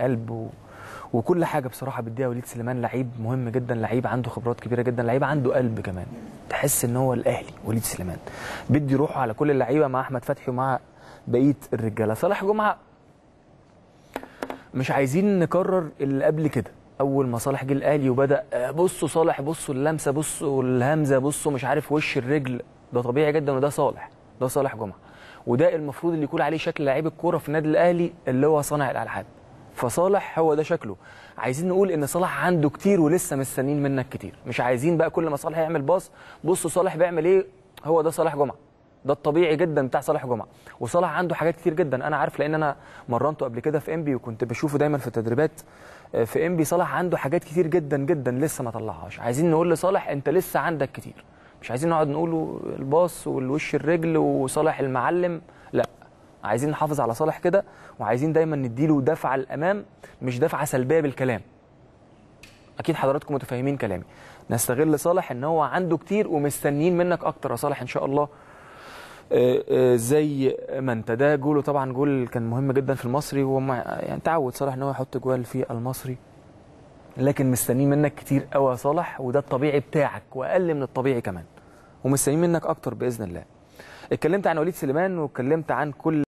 قلب و... وكل حاجه بصراحه بيديها وليد سليمان لعيب مهم جدا لعيب عنده خبرات كبيره جدا لعيب عنده قلب كمان تحس ان هو الاهلي وليد سليمان بيدي روحه على كل اللعيبه مع احمد فتحي ومع بقيه الرجاله صالح جمعه مش عايزين نكرر اللي قبل كده اول ما صالح جه الاهلي وبدا بصوا صالح بصوا اللمسه بصوا الهمزه بصوا مش عارف وش الرجل ده طبيعي جدا وده صالح ده صالح جمعه وده المفروض اللي يكون عليه شكل لعيب الكوره في النادي الاهلي اللي هو صانع الالعاب فصالح هو ده شكله عايزين نقول ان صلاح عنده كتير ولسه مستنيين منك كتير مش عايزين بقى كل ما صالح يعمل باص بصوا صالح بيعمل ايه هو ده صالح جمعه ده الطبيعي جدا بتاع صالح جمعه وصلاح عنده حاجات كتير جدا انا عارف لان انا مرنته قبل كده في انبي وكنت بشوفه دايما في التدريبات آه، في انبي صلاح عنده حاجات كتير جدا جدا لسه ما طلعهاش عايزين نقول لصالح انت لسه عندك كتير مش عايزين نقعد نقوله الباص والوش الرجل وصالح المعلم لا عايزين نحافظ على صالح كده وعايزين دايما نديله دفعه للامام مش دفعه سلبيه بالكلام اكيد حضراتكم متفاهمين كلامي نستغل صالح ان هو عنده كتير ومستنيين منك اكتر يا صالح ان شاء الله آه، آه، زي ما انت ده جوله طبعا جول كان مهم جدا في المصري هو يعني تعود صالح ان هو يحط جوال في المصري لكن مستنيين منك كتير قوي يا صالح وده الطبيعي بتاعك واقل من الطبيعي كمان ومستنيين منك اكتر باذن الله اتكلمت عن وليد سليمان واتكلمت عن كل